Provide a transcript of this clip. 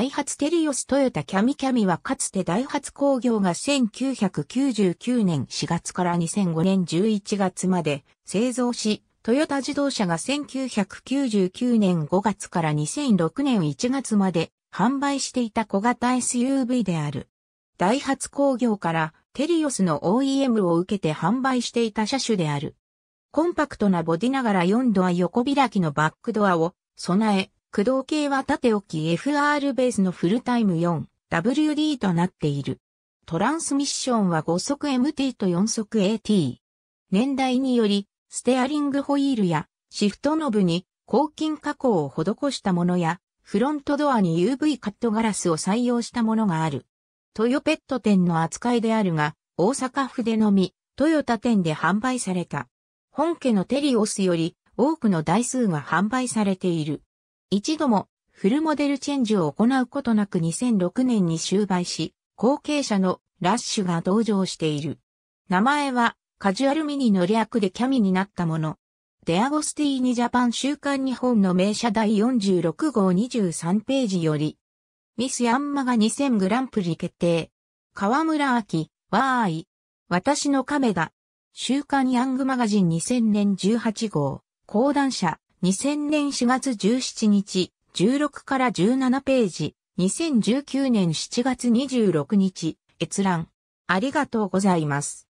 ダイハツテリオストヨタキャミキャミはかつてダイハツ工業が1999年4月から2005年11月まで製造し、トヨタ自動車が1999年5月から2006年1月まで販売していた小型 SUV である。ダイハツ工業からテリオスの OEM を受けて販売していた車種である。コンパクトなボディながら4ドア横開きのバックドアを備え、駆動系は縦置き FR ベースのフルタイム 4WD となっている。トランスミッションは5速 MT と4速 AT。年代により、ステアリングホイールやシフトノブに抗菌加工を施したものや、フロントドアに UV カットガラスを採用したものがある。トヨペット店の扱いであるが、大阪府でのみ、トヨタ店で販売された。本家のテリオスより多くの台数が販売されている。一度もフルモデルチェンジを行うことなく2006年に終売し、後継者のラッシュが登場している。名前はカジュアルミニの略でキャミになったもの。デアゴスティーニジャパン週刊日本の名車第46号23ページより、ミスヤンマが2000グランプリ決定。河村明、わーい。私の亀が週刊ヤングマガジン2000年18号、講談社、2000年4月17日、16から17ページ、2019年7月26日、閲覧。ありがとうございます。